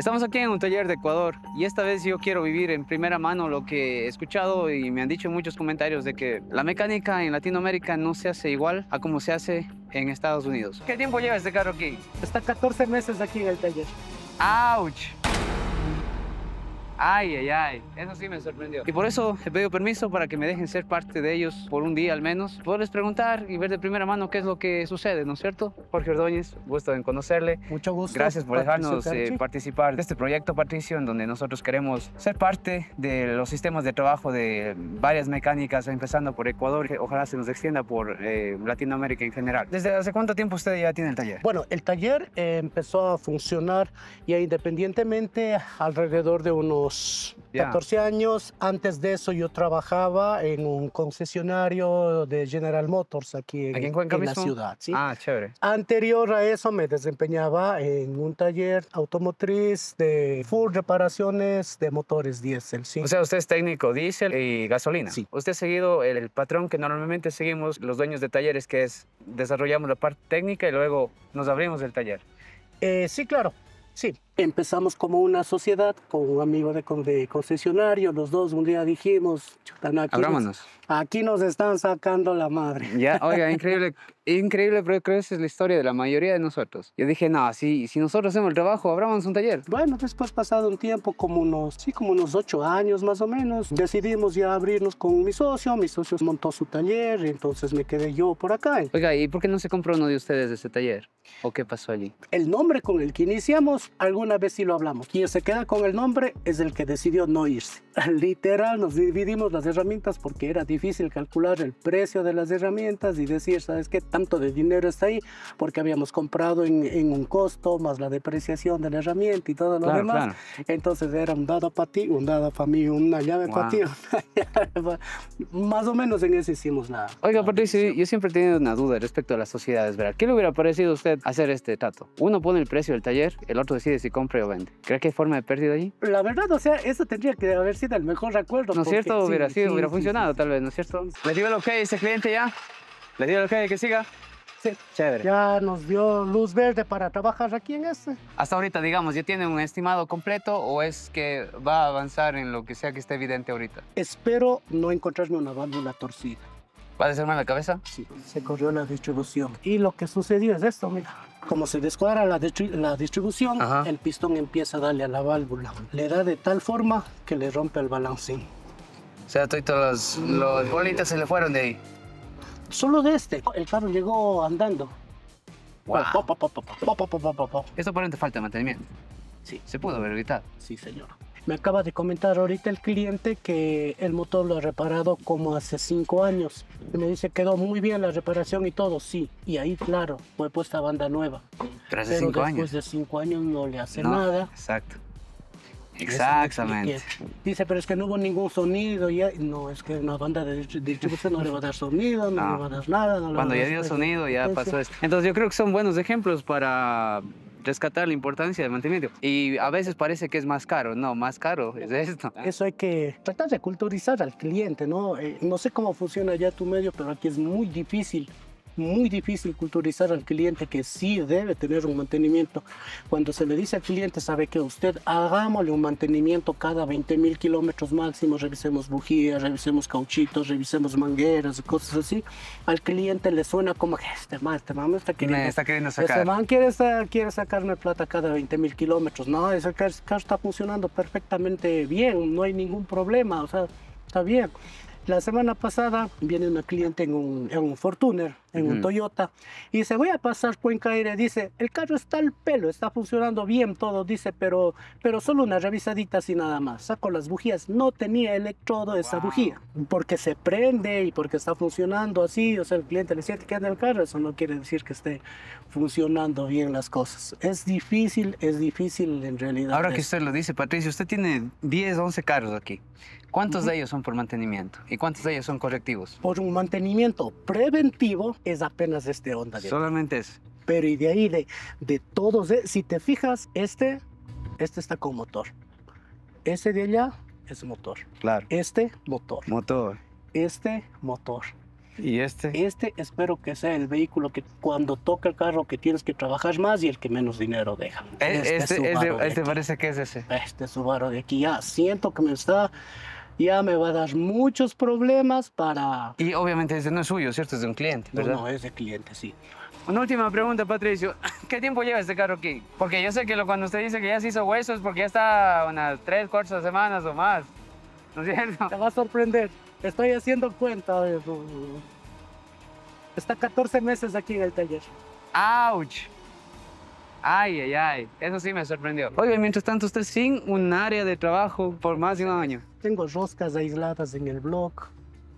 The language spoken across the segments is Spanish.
Estamos aquí en un taller de Ecuador y esta vez yo quiero vivir en primera mano lo que he escuchado y me han dicho muchos comentarios de que la mecánica en Latinoamérica no se hace igual a como se hace en Estados Unidos. ¿Qué tiempo lleva este carro aquí? Está 14 meses aquí en el taller. ¡Auch! Ay, ay, ay, eso sí me sorprendió. Y por eso he pedido permiso para que me dejen ser parte de ellos por un día al menos. Poderles preguntar y ver de primera mano qué es lo que sucede, ¿no es cierto? Jorge Ordóñez, gusto en conocerle. Mucho gusto. Gracias por dejarnos eh, participar de este proyecto, Patricio, en donde nosotros queremos ser parte de los sistemas de trabajo de varias mecánicas, empezando por Ecuador, que ojalá se nos extienda por eh, Latinoamérica en general. ¿Desde hace cuánto tiempo usted ya tiene el taller? Bueno, el taller eh, empezó a funcionar ya independientemente alrededor de unos 14 años. Antes de eso yo trabajaba en un concesionario de General Motors aquí en, la ciudad. Ah, chévere. Anterior a eso me desempeñaba en un taller automotriz de full reparaciones de motores diésel. O sea, usted es técnico diésel y gasolina. Usted ha seguido el, patrón que normalmente seguimos los dueños de talleres, que es desarrollamos la parte técnica y luego nos abrimos el taller. Eh, sí, claro. Sí, empezamos como una sociedad con un amigo de, concesionario. Los dos un día dijimos, aquí nos, aquí nos están sacando la madre. Ya, oiga, increíble, increíble, pero creo que esa es la historia de la mayoría de nosotros. Yo dije, no, si, si nosotros hacemos el trabajo, abramos un taller. Bueno, después pasado un tiempo, como unos, sí, como unos ocho años más o menos, decidimos ya abrirnos con mi socio. Mi socio montó su taller, y entonces me quedé yo por acá. Oiga, ¿y por qué no se compró uno de ustedes de ese taller? ¿O qué pasó allí? El nombre con el que iniciamos, alguna una vez si lo hablamos. Quien se queda con el nombre es el que decidió no irse. Literal, nos dividimos las herramientas porque era difícil calcular el precio de las herramientas y decir, ¿sabes qué? Tanto de dinero está ahí porque habíamos comprado en, un costo más la depreciación de la herramienta y todo lo demás. Entonces era un dado para ti, un dado para mí, una llave para ti. más o menos en eso hicimos nada. Oiga, Patricio, yo siempre he tenido una duda respecto a las sociedades, ¿verdad? ¿Qué le hubiera parecido a usted hacer este trato? Uno pone el precio del taller, el otro decide si compra o vende. ¿Crees que hay forma de pérdida allí? La verdad, o sea, eso tendría que haber sido el mejor recuerdo. ¿No es cierto? Hubiera sido, hubiera funcionado tal vez, ¿no es cierto? ¿Le digo el ok a ese cliente ya? ¿Le dio el ok que siga? Sí. Chévere. Ya nos dio luz verde para trabajar aquí en este. Hasta ahorita, digamos, ¿ya tiene un estimado completo o es que va a avanzar en lo que sea que esté evidente ahorita? Espero no encontrarme una válvula torcida. ¿Va a desarmar la cabeza? Sí, se corrió la distribución. Y lo que sucedió es esto, mira como se descuadra la, distribución, el pistón empieza a darle a la válvula. Le da de tal forma que le rompe el balancín. O sea, todos las bolitas se le fueron de ahí. Solo de este. El carro llegó andando. Wow. Esto aparentemente falta mantenimiento. Sí. Se pudo ver gritar Sí, señor. Me acaba de comentar ahorita el cliente que el motor lo ha reparado como hace 5 años. Y me dice, quedó muy bien la reparación y todo, sí. Y ahí, claro, fue puesta banda nueva. Pero 5 años. Después de 5 años no le hace nada. Exacto. Exactamente. Dice, pero es que no hubo ningún sonido. y No, es que una banda de distribución no le va a dar sonido, no, le va a dar nada. Cuando ya dio sonido, ya pasó esto. Entonces yo creo que son buenos ejemplos para rescatar la importancia del mantenimiento. Y a veces parece que es más caro, no, más caro es esto. Eso hay que tratar de culturizar al cliente, ¿no? Eh, no sé cómo funciona ya tu medio, pero aquí es muy difícil muy difícil culturizar al cliente que sí debe tener un mantenimiento. Cuando se le dice al cliente, sabe que usted hagámosle un mantenimiento cada 20 mil kilómetros máximo, revisemos bujías, revisemos cauchitos, revisemos mangueras y cosas así, al cliente le suena como que este man, este man está queriendo, está queriendo sacar. Este man quiere, quiere sacarme plata cada 20 mil kilómetros. No, ese carro está funcionando perfectamente bien, no hay ningún problema, o sea, está bien. La semana pasada viene una cliente en un, en Fortuner, en un Toyota, y se voy a pasar Cuenca Aire. Dice, el carro está al pelo, está funcionando bien todo, dice, pero, pero solo una revisadita y nada más. Saco las bujías. No tenía electrodo esa bujía, porque se prende y porque está funcionando así. O sea, el cliente le siente que anda el carro, eso no quiere decir que esté funcionando bien las cosas. Es difícil, es difícil en realidad. Ahora que usted lo dice, Patricio, usted tiene 10, 11 carros aquí. ¿Cuántos de ellos son por mantenimiento? ¿Y cuántos de ellos son correctivos? Por un mantenimiento preventivo es apenas este onda. Solamente es. Pero y de ahí, de, de todos, si te fijas, este, este está con motor. Ese de allá es motor. Claro. Este, motor. Motor. Este, motor. ¿Y este? Este espero que sea el vehículo que cuando toca el carro que tienes que trabajar más y el que menos dinero deja. Eh, este, este, este parece que es ese. Este Subaru de aquí ya siento que me está ya me va a dar muchos problemas para... Y obviamente ese no es suyo, ¿cierto? Es de un cliente, ¿verdad? No, no es de cliente, sí. Una última pregunta, Patricio. ¿Qué tiempo lleva este carro aquí? Porque yo sé que lo, cuando usted dice que ya se hizo huesos es porque ya está unas tres, cuatro semanas o más. ¿No es cierto? Te va a sorprender. Estoy haciendo cuenta. De... Está 14 meses aquí en el taller. ¡Auch! Ay, ay, ay. Eso sí me sorprendió. Oye, mientras tanto, usted sin un área de trabajo por más de un año. Tengo roscas aisladas en el blog.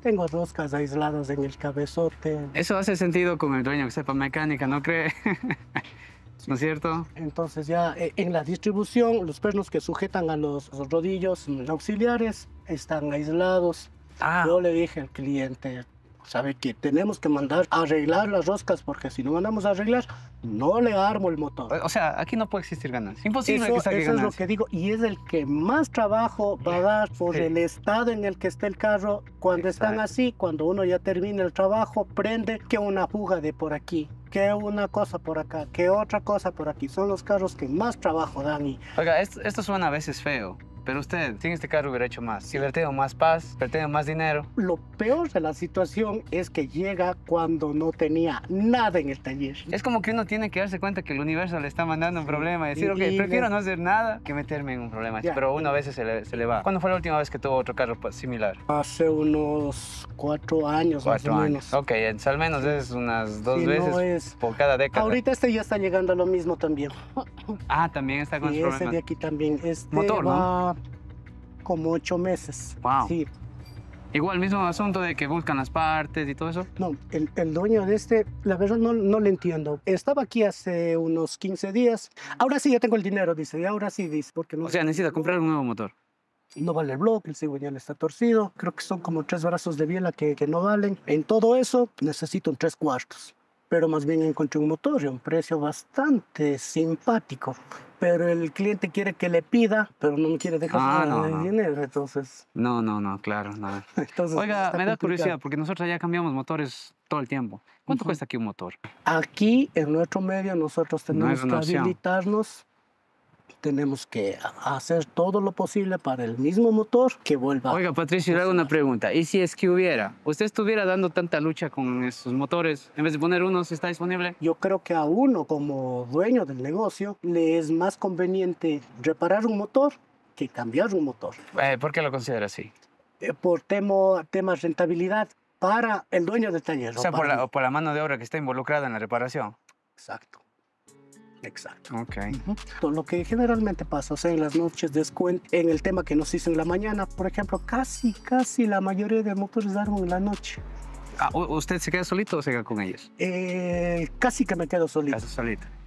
Tengo roscas aisladas en el cabezote. Eso hace sentido como el dueño que sepa mecánica, ¿no cree? ¿No es cierto? Entonces ya eh, en la distribución, los pernos que sujetan a los rodillos auxiliares están aislados. Ah. Yo le dije al cliente, sabe que tenemos que mandar a arreglar las roscas porque si no mandamos a arreglar, no le armo el motor. O sea, aquí no puede existir ganancia. Imposible que salga Eso es lo que digo y es el que más trabajo va a dar por el estado en el que está el carro cuando están así, cuando uno ya termina el trabajo, prende que una fuga de por aquí, que una cosa por acá, que otra cosa por aquí. Son los carros que más trabajo dan. Y... Oiga, esto suena a veces feo, pero usted, sin este carro, hubiera hecho más. Si hubiera tenido más paz, hubiera tenido más dinero. Lo peor de la situación es que llega cuando no tenía nada en el taller. Es como que uno tiene que darse cuenta que el universo le está mandando un problema y decir, ok, prefiero no hacer nada que meterme en un problema. Pero uno a veces se le, va. ¿Cuándo fue la última vez que tuvo otro carro pues, similar? Hace unos cuatro años cuatro o menos. Años. Ok, al menos es unas dos veces por cada década. Ahorita este ya está llegando a lo mismo también. Ah, también está con y este de aquí también. Este Motor, ¿no? como ocho meses. Wow. Sí. Igual, mismo asunto de que buscan las partes y todo eso. No, el, el dueño de este, la verdad no, no le entiendo. Estaba aquí hace unos 15 días. Ahora sí, ya tengo el dinero, dice. Y ahora sí, dice. Porque no, o sea, necesita comprar un nuevo motor. No vale el bloque, el cigüeñal está torcido. Creo que son como tres brazos de biela que, que no valen. En todo eso necesito un tres cuartos pero más bien encontré un motor y un precio bastante simpático. Pero el cliente quiere que le pida, pero no quiere dejar ah, el dinero, entonces... No, no, no, claro, Oiga, me da curiosidad, porque nosotros ya cambiamos motores todo el tiempo. ¿Cuánto cuesta aquí un motor? Aquí, en nuestro medio, nosotros tenemos que habilitarnos tenemos que hacer todo lo posible para el mismo motor que vuelva. Oiga, Patricio, le hago una pregunta. ¿Y si es que hubiera? ¿Usted estuviera dando tanta lucha con esos motores? En vez de poner uno, si está disponible. Yo creo que a uno, como dueño del negocio, le es más conveniente reparar un motor que cambiar un motor. Eh, ¿Por qué lo considera así? Eh, por temas de rentabilidad para el dueño del taller. O sea, por la, por la mano de obra que está involucrada en la reparación. Exacto. Exacto. Lo que generalmente pasa, o sea, en las noches descuento, en el tema que nos hizo en la mañana, por ejemplo, casi, casi la mayoría de motores en la noche. Ah, ¿Usted se queda solito o se queda con ellos? Eh, casi que me quedo solito.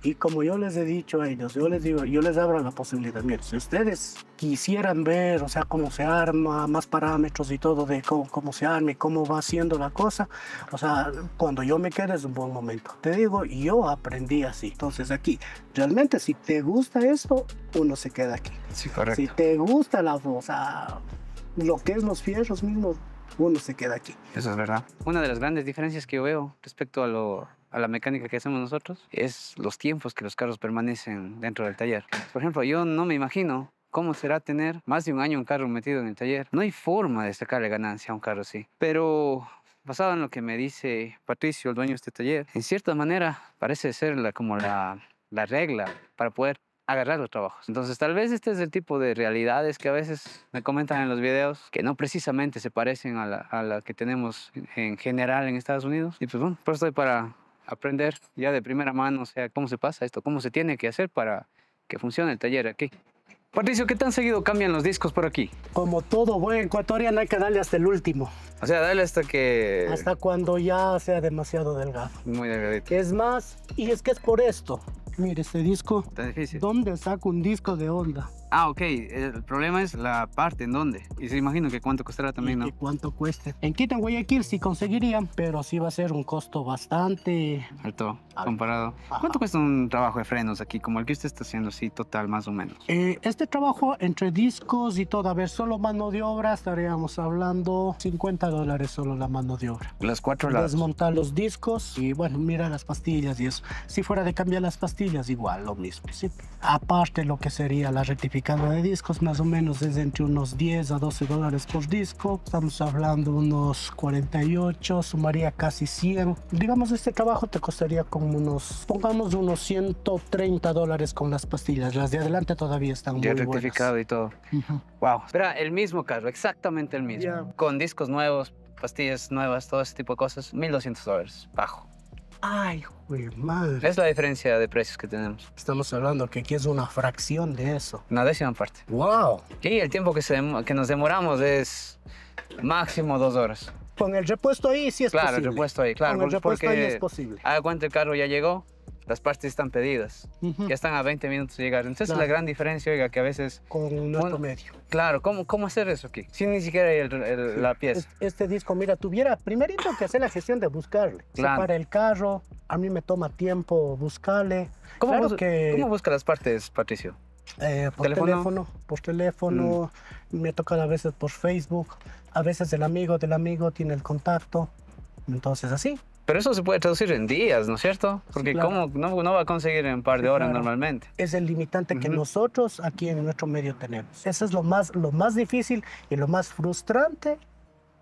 Y como yo les he dicho a ellos, yo les digo, yo les abro la posibilidad. Miren, si ustedes quisieran ver, o sea, cómo se arma, más parámetros y todo de cómo, cómo se arma y cómo va haciendo la cosa, o sea, cuando yo me quede es un buen momento. Te digo, yo aprendí así. Entonces aquí, realmente si te gusta esto, uno se queda aquí. Sí, correcto. Si te gusta la, o lo que es los fierros mismos, uno se queda aquí. Eso es verdad. Una de las grandes diferencias que yo veo respecto a, a la mecánica que hacemos nosotros es los tiempos que los carros permanecen dentro del taller. Por ejemplo, yo no me imagino ¿Cómo será tener más de un año un carro metido en el taller? No hay forma de sacarle ganancia a un carro así. Pero basado en lo que me dice Patricio, el dueño de este taller, en cierta manera parece ser la, como la, la regla para poder agarrar los trabajos. Entonces, tal vez este es el tipo de realidades que a veces me comentan en los videos, que no precisamente se parecen a la, que tenemos en general en Estados Unidos. Y pues bueno, pues estoy para aprender ya de primera mano, o sea, cómo se pasa esto, cómo se tiene que hacer para que funcione el taller aquí. Patricio, ¿qué tan seguido cambian los discos por aquí? Como todo buen ecuatoriano hay que darle hasta el último. O sea, dale hasta que... Hasta cuando ya sea demasiado delgado. Muy delgadito. Es más, y es que es por esto. Mire, este disco, ¿dónde saco un disco de onda? Ah, ok. El problema es la parte en dónde. Y se imagino que cuánto costará también, ¿no? cuánto cueste. En Quito, en Guayaquil sí conseguirían, pero sí va a ser un costo bastante... Alto, comparado. ¿Cuánto cuesta un trabajo de frenos aquí, como el que usted está haciendo, sí, total, más o menos? Eh, este trabajo entre discos y todo, a ver, solo mano de obra, estaríamos hablando 50 dólares solo la mano de obra. Las cuatro lados. Desmontar los discos y, bueno, mira las pastillas y eso. Si fuera de cambiar las pastillas, igual, lo mismo. ¿sí? Aparte lo que sería la rectificación cada de discos más o menos es entre unos 10 a 12 dólares por disco. Estamos hablando unos 48, sumaría casi 100. Digamos, este trabajo te costaría como unos, pongamos unos 130 dólares con las pastillas. Las de adelante todavía están ya muy rectificado y todo. Wow. Espera, el mismo carro, exactamente el mismo. Con discos nuevos, pastillas nuevas, todo ese tipo de cosas, 1200 dólares, bajo. Ay, madre. Es la diferencia de precios que tenemos. Estamos hablando que aquí es una fracción de eso. Una décima parte. ¡Wow! Y el tiempo que, nos demoramos es máximo dos horas. Con el repuesto ahí sí es posible. Claro, el repuesto ahí, claro. Con el repuesto ahí es posible. Haga el carro ya llegó, las partes están pedidas, ya están a 20 minutos de llegar. Entonces es la gran diferencia, oiga, que a veces... Con un alto medio. Claro, ¿cómo, ¿cómo hacer eso aquí? Sin ni siquiera ir la pieza. Este, disco, mira, tuviera primerito que hacer la gestión de buscarle. Para el carro, a mí me toma tiempo buscarle. ¿Cómo, claro ¿Cómo busca las partes, Patricio? Eh, por ¿Teléfono? por teléfono, mm. me toca a veces por Facebook, a veces el amigo del amigo tiene el contacto, entonces así. Pero eso se puede traducir en días, ¿no es cierto? Porque ¿cómo no, va a conseguir en un par de horas normalmente. Es el limitante que nosotros aquí en nuestro medio tenemos. Eso es lo más, lo más difícil y lo más frustrante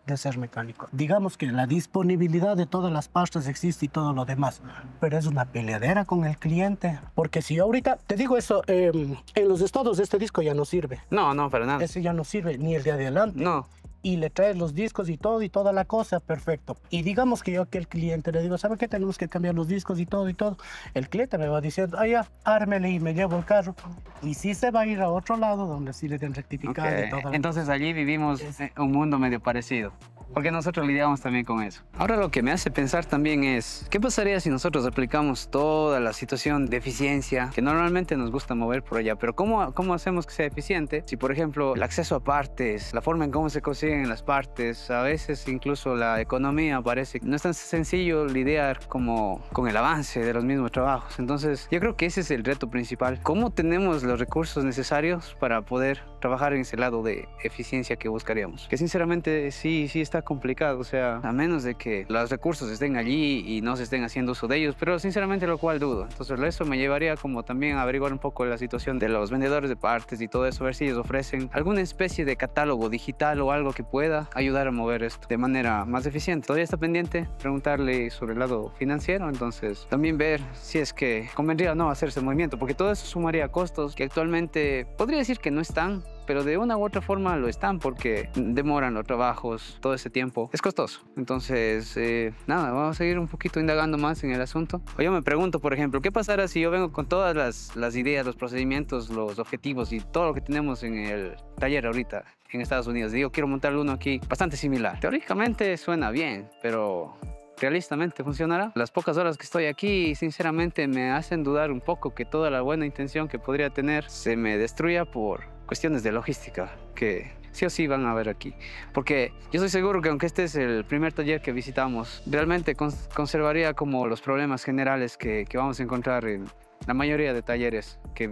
de ser mecánico. Digamos que la disponibilidad de todas las pastas existe y todo lo demás, pero es una peleadera con el cliente. Porque si ahorita, te digo eso, em, en los estados de este disco ya no sirve. No, no, para nada. Ese ya no sirve, ni el día de adelante. No y le traes los discos y todo y toda la cosa, perfecto. Y digamos que yo que el cliente le digo, ¿sabe qué? Tenemos que cambiar los discos y todo y todo. El cliente me va diciendo, ah, ya, ármele y me llevo el carro. Y sí se va a ir a otro lado donde sí le den rectificar Entonces allí vivimos un mundo medio parecido. Porque nosotros lidiamos también con eso. Ahora lo que me hace pensar también es, ¿qué pasaría si nosotros aplicamos toda la situación de eficiencia que normalmente nos gusta mover por allá? Pero ¿cómo, cómo hacemos que sea eficiente? Si por ejemplo el acceso a partes, la forma en cómo se consigue en las partes, a veces incluso la economía parece que no es tan sencillo lidiar como con el avance de los mismos trabajos. Entonces yo creo que ese es el reto principal, cómo tenemos los recursos necesarios para poder trabajar en ese lado de eficiencia que buscaríamos. Que sinceramente sí, sí está complicado, o sea, a menos de que los recursos estén allí y no se estén haciendo uso de ellos, pero sinceramente lo cual dudo. Entonces eso me llevaría como también a averiguar un poco la situación de los vendedores de partes y todo eso, a ver si ellos ofrecen alguna especie de catálogo digital o algo que pueda ayudar a mover esto de manera más eficiente. Todavía está pendiente preguntarle sobre el lado financiero, entonces también ver si es que convendría o no hacer ese movimiento, porque todo eso sumaría costos que actualmente podría decir que no están, pero de una u otra forma lo están porque demoran los trabajos, todo ese tiempo. Es costoso. Entonces, eh, nada, vamos a seguir un poquito indagando más en el asunto. O yo me pregunto, por ejemplo, ¿qué pasará si yo vengo con todas las, las ideas, los procedimientos, los objetivos y todo lo que tenemos en el taller ahorita en Estados Unidos? Digo, quiero montar uno aquí bastante similar. Teóricamente suena bien, pero realistamente funcionará. Las pocas horas que estoy aquí, sinceramente, me hacen dudar un poco que toda la buena intención que podría tener se me destruya por cuestiones de logística que sí o sí van a ver aquí. Porque yo estoy seguro que aunque este es el primer taller que visitamos, realmente conservaría como los problemas generales que, vamos a encontrar en la mayoría de talleres que,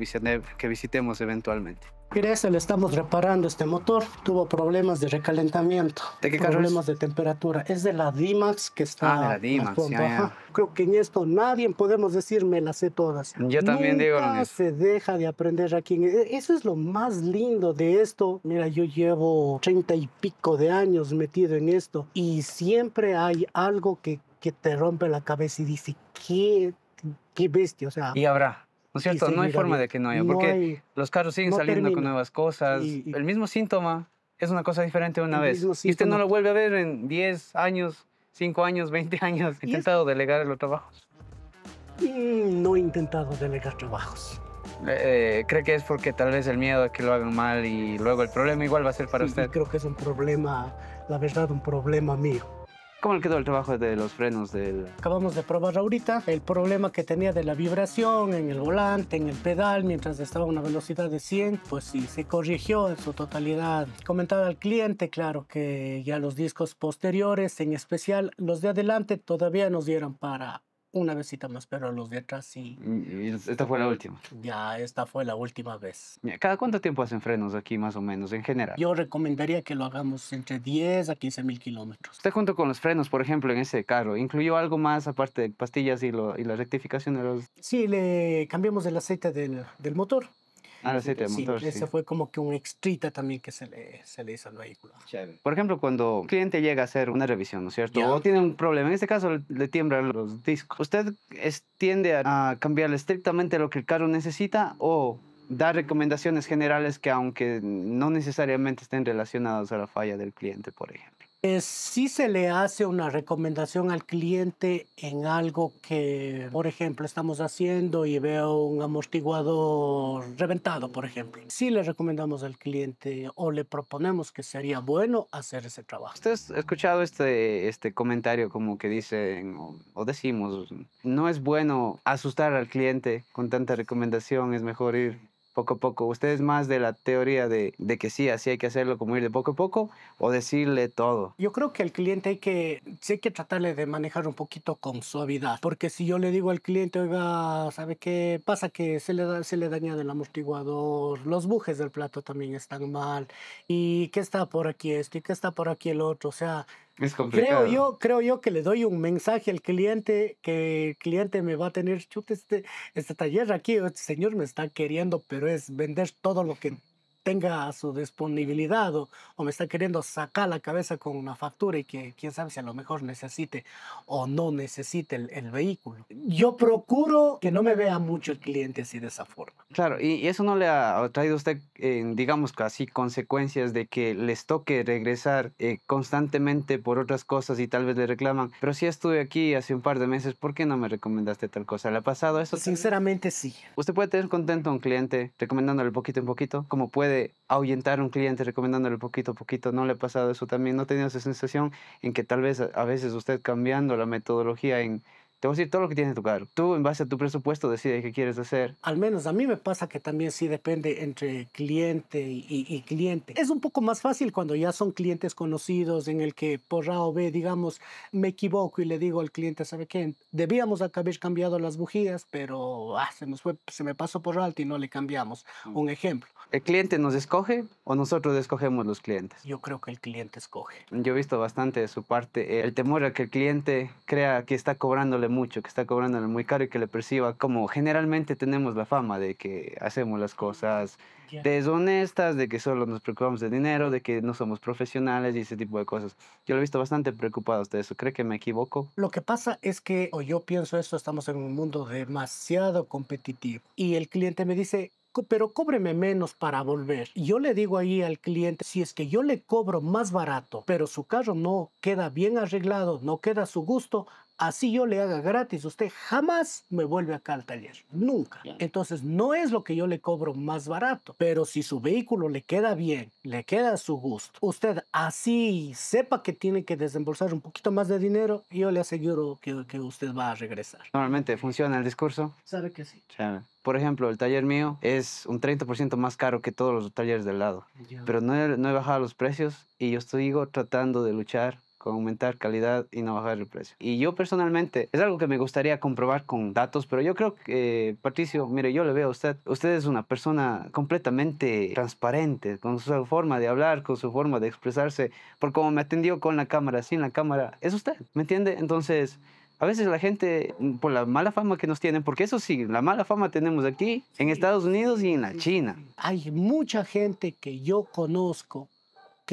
que visitemos eventualmente se le estamos reparando este motor. Tuvo problemas de recalentamiento. ¿De qué Problemas de temperatura. Es de la D-MAX que está. Ah, de la Dimax. max ya. Creo que en esto nadie podemos decir me las sé todas. Yo también digo lo mismo. se deja de aprender aquí. E-, eso es lo más lindo de esto. Mira, yo llevo treinta y pico de años metido en esto y siempre hay algo que, que te rompe la cabeza y dice, ¿qué, qué bestia? O sea. Y habrá. ¿No es cierto? No hay forma de que no haya, porque los carros siguen saliendo con nuevas cosas. el mismo síntoma es una cosa diferente una vez. Y usted no lo vuelve a ver en 10 años, 5 años, 20 años. intentado delegar los trabajos? Mm, no he intentado delegar trabajos. Eh, eh, ¿Cree que es porque tal vez el miedo a que lo hagan mal y luego el problema igual va a ser para usted? Creo que es un problema, la verdad, un problema mío ¿Cómo le quedó el trabajo de los frenos del...? Acabamos de probar ahorita el problema que tenía de la vibración en el volante, en el pedal, mientras estaba a una velocidad de 100, pues sí, se corrigió en su totalidad. Comentaba al cliente, claro, que ya los discos posteriores, en especial los de adelante, todavía nos dieron para una visita más, pero los de atrás sí. Mm, esta fue la última. Ya, esta fue la última vez. ¿Cada cuánto tiempo hacen frenos aquí más o menos en general? Yo recomendaría que lo hagamos entre 10 a 15 mil kilómetros. Usted junto con los frenos, por ejemplo, en ese carro, ¿incluyó algo más aparte de pastillas y, lo, y la rectificación de los...? Sí, le cambiamos el aceite del, del motor. Ah, sí, te Sí, ese fue como que un extrita también que se le, se le hizo al vehículo. Por ejemplo, cuando un cliente llega a hacer una revisión, ¿no es cierto? O tiene un problema, en este caso le tiemblan los discos. ¿Usted tiende a, cambiar cambiarle estrictamente lo que el carro necesita o da recomendaciones generales que aunque no necesariamente estén relacionadas a la falla del cliente, por ejemplo? si se le hace una recomendación al cliente en algo que, por ejemplo, estamos haciendo y veo un amortiguador reventado, por ejemplo, si le recomendamos al cliente o le proponemos que sería bueno hacer ese trabajo. ¿Usted ha escuchado este, este comentario como que dicen o decimos, no es bueno asustar al cliente con tanta recomendación, es mejor ir poco a poco. ¿Usted es más de la teoría de, que sí, así hay que hacerlo, como ir de poco a poco, o decirle todo? Yo creo que al cliente hay que, que tratarle de manejar un poquito con suavidad, porque si yo le digo al cliente, oiga, ¿sabe qué pasa? Que se le, da, se le daña el amortiguador, los bujes del plato también están mal, y ¿qué está por aquí esto, y qué está por aquí el otro, o sea, Creo yo, creo yo que le doy un mensaje al cliente que el cliente me va a tener, chute, este, este taller aquí, este señor me está queriendo, pero es vender todo lo que tenga su disponibilidad o, o, me está queriendo sacar la cabeza con una factura y que quién sabe si a lo mejor necesite o no necesite el, el vehículo. Yo procuro que no me vea mucho el cliente así de esa forma. Claro, y, eso no le ha traído a usted, digamos así, consecuencias de que les toque regresar eh, constantemente por otras cosas y tal vez le reclaman, pero si estuve aquí hace un par de meses, ¿por qué no me recomendaste tal cosa? ¿Le ha pasado eso? Sinceramente sí. Usted puede tener contento a un cliente recomendándole poquito en poquito, como puede ahuyentar a un cliente recomendándole poquito a poquito. ¿No le ha pasado eso también? ¿No tenía esa sensación en que tal vez a veces usted cambiando la metodología en, te voy a decir todo lo que tienes en tu carro. Tú, en base a tu presupuesto, decides qué quieres hacer. Al menos a mí me pasa que también sí depende entre cliente y, cliente. Es un poco más fácil cuando ya son clientes conocidos en el que por A o B, digamos, me equivoco y le digo al cliente, ¿sabe qué? Debíamos haber cambiado las bujías, pero ah, se, nos fue, se me pasó por alto y no le cambiamos. Mm. Un ejemplo. ¿El cliente nos escoge o nosotros escogemos los clientes? Yo creo que el cliente escoge. Yo he visto bastante de su parte el temor a que el cliente crea que está cobrándole mucho, que está cobrando muy caro y que le perciba como generalmente tenemos la fama de que hacemos las cosas deshonestas, de que solo nos preocupamos de dinero, de que no somos profesionales y ese tipo de cosas. Yo lo he visto bastante preocupado de eso. ¿Cree que me equivoco? Lo que pasa es que, o yo pienso eso, estamos en un mundo demasiado competitivo y el cliente me dice, pero cóbreme menos para volver. Yo le digo ahí al cliente, si es que yo le cobro más barato, pero su carro no queda bien arreglado, no queda a su gusto, así yo le haga gratis, usted jamás me vuelve acá al taller, nunca. Entonces no es lo que yo le cobro más barato, pero si su vehículo le queda bien, le queda a su gusto, usted así sepa que tiene que desembolsar un poquito más de dinero, yo le aseguro que, que usted va a regresar. Normalmente funciona el discurso. Sabe que sí. Por ejemplo, el taller mío es un 30% más caro que todos los talleres del lado. Pero no he, no he bajado los precios y yo estoy tratando de luchar con aumentar calidad y no bajar el precio. Y yo personalmente, es algo que me gustaría comprobar con datos, pero yo creo que, Patricio, mire, yo le veo a usted, usted es una persona completamente transparente con su forma de hablar, con su forma de expresarse, por cómo me atendió con la cámara, sin la cámara, es usted, ¿me entiende? Entonces... A veces la gente, mm, por la mala fama que nos tienen, porque eso sí, la mala fama tenemos aquí, en Estados Unidos y en la China. Hay mucha gente que yo conozco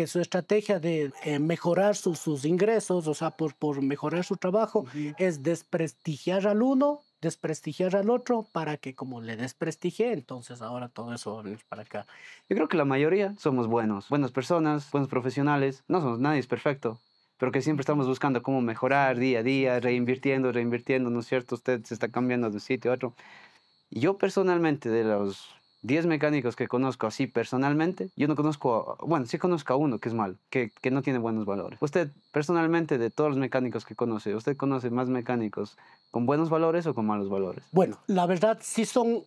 su estrategia de eh, mejorar sus ingresos, o sea, por, por mejorar su trabajo, es desprestigiar al uno, desprestigiar al otro, para que como le desprestigie, entonces ahora todo eso va para acá. Yo creo que la mayoría somos buenos, buenas personas, buenos profesionales, no somos, nadie es perfecto, pero que siempre estamos buscando cómo mejorar día a día, reinvirtiendo, reinvirtiendo, ¿no es cierto? Usted se está cambiando de un sitio a otro. Yo personalmente, de los 10 mecánicos que conozco así personalmente, yo no conozco, bueno, sí conozco a uno que es malo, que, no tiene buenos valores. Usted, personalmente, de todos los mecánicos que conoce, ¿usted conoce más mecánicos con buenos valores o con malos valores? Bueno, la verdad sí son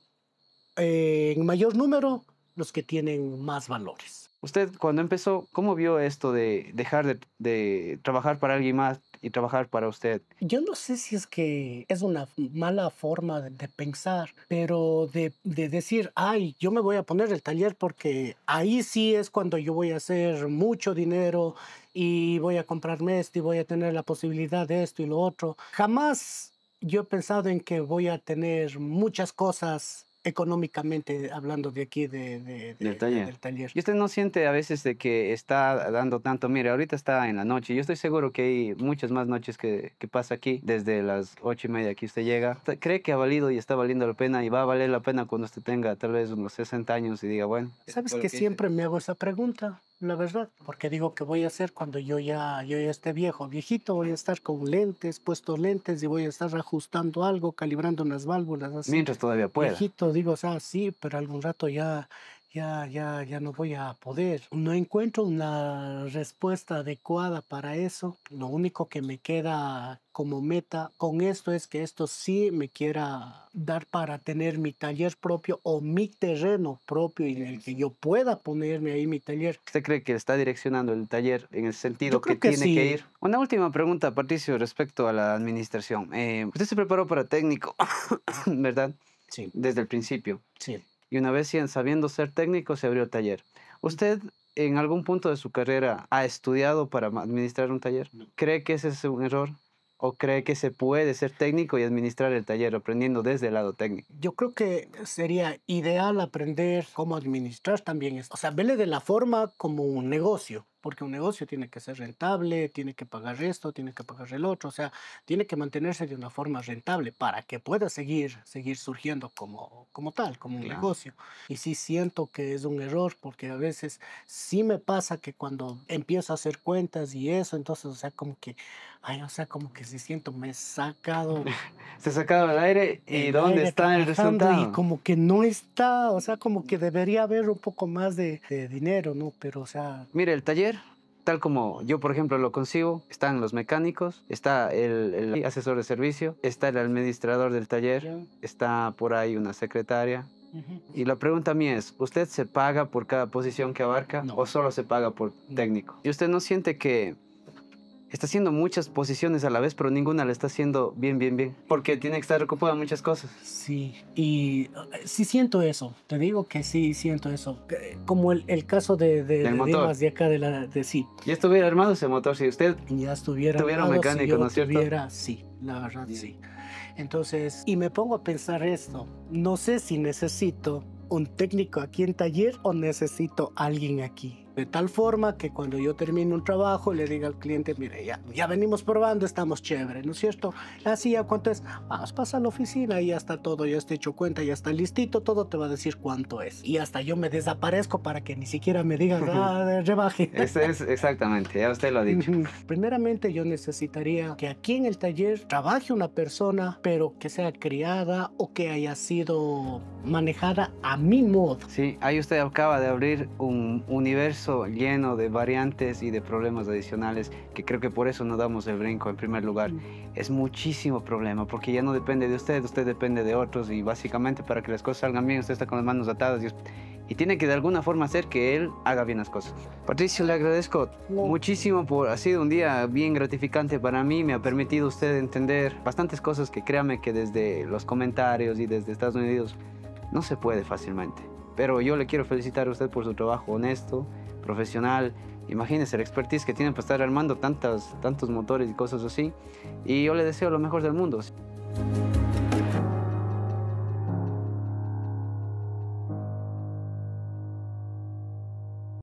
eh, en mayor número los que tienen más valores. Usted cuando empezó, ¿cómo vio esto de dejar de, trabajar para alguien más y trabajar para usted? Yo no sé si es que es una mala forma de, pensar, pero de, de, decir, ay, yo me voy a poner el taller porque ahí sí es cuando yo voy a hacer mucho dinero y voy a comprarme esto y voy a tener la posibilidad de esto y lo otro. Jamás yo he pensado en que voy a tener muchas cosas económicamente hablando de aquí de, del, taller. Y usted no siente a veces de que está dando tanto, mire, ahorita está en la noche, yo estoy seguro que hay muchas más noches que, que pasa aquí, desde las ocho y media que usted llega. ¿Cree que ha valido y está valiendo la pena y va a valer la pena cuando usted tenga tal vez unos 60 años y diga, bueno? Sabes que, siempre me hago esa pregunta la verdad, porque digo que voy a hacer cuando yo ya, yo ya esté viejo, viejito, voy a estar con lentes, puesto lentes y voy a estar ajustando algo, calibrando unas válvulas. Así. Mientras todavía pueda. Viejito, digo, o sea, sí, pero algún rato ya, ya, ya, ya no voy a poder. No encuentro una respuesta adecuada para eso. Lo único que me queda como meta con esto es que esto sí me quiera dar para tener mi taller propio o mi terreno propio y en el que yo pueda ponerme ahí mi taller. ¿Usted cree que está direccionando el taller en el sentido que, tiene que ir? Una última pregunta, Patricio, respecto a la administración. Eh, usted se preparó para técnico, ¿verdad? Sí. Desde el principio. Sí y una vez sabiendo ser técnico se abrió taller. ¿Usted en algún punto de su carrera ha estudiado para administrar un taller? ¿Cree que ese es un error? ¿O cree que se puede ser técnico y administrar el taller aprendiendo desde el lado técnico? Yo creo que sería ideal aprender cómo administrar también esto. O sea, vele de la forma como un negocio porque un negocio tiene que ser rentable, tiene que pagar esto, tiene que pagar el otro, o sea, tiene que mantenerse de una forma rentable para que pueda seguir, seguir surgiendo como, como tal, como un negocio. Y sí siento que es un error, porque a veces sí me pasa que cuando empiezo a hacer cuentas y eso, entonces, o sea, como que, ay, o sea, como que sí siento, me he sacado. Se ha sacado al aire y eh, ¿dónde está el resultado? Y como que no está, o sea, como que debería haber un poco más de, de dinero, ¿no? Pero, o sea... Mira, el taller Tal como yo, por ejemplo, lo consigo, están los mecánicos, está el, asesor de servicio, está el administrador del taller, está por ahí una secretaria, y la pregunta mía es, ¿usted se paga por cada posición que abarca o solo se paga por técnico? ¿Y usted no siente que está haciendo muchas posiciones a la vez, pero ninguna la está haciendo bien, bien, bien, porque tiene que estar ocupada muchas cosas. Sí, y eh, sí siento eso, te digo que sí siento eso, como el, caso de, de, de acá de la sí. Ya estuviera armado ese motor si usted ya estuviera, mecánico, ¿no es cierto? sí, la verdad sí. Entonces, y me pongo a pensar esto, no sé si necesito un técnico aquí en taller o necesito alguien aquí de tal forma que cuando yo termino un trabajo le diga al cliente, mire, ya, ya venimos probando, estamos chévere, ¿no es cierto? Así ya cuánto es, vamos, pasa a la oficina y ya está todo, ya está hecho cuenta, ya está listito, todo te va a decir cuánto es. Y hasta yo me desaparezco para que ni siquiera me digan ah, rebaje. es exactamente, ya usted lo ha dicho. Primeramente yo necesitaría que aquí en el taller trabaje una persona, pero que sea criada o que haya sido manejada a mi modo. Sí, ahí usted acaba de abrir un universo lleno de variantes y de problemas adicionales, que creo que por eso no damos el brinco en primer lugar. Es muchísimo problema, porque ya no depende de usted, usted depende de otros y básicamente para que las cosas salgan bien, usted está con las manos atadas y, tiene que de alguna forma hacer que él haga bien las cosas. Patricio, le agradezco muchísimo por, ha sido un día bien gratificante para mí, me ha permitido usted entender bastantes cosas que créame que desde los comentarios y desde Estados Unidos no se puede fácilmente pero yo le quiero felicitar a usted por su trabajo honesto, profesional. Imagínense el expertise que tienen para estar armando tantos, tantos motores y cosas así. Y yo le deseo lo mejor del mundo.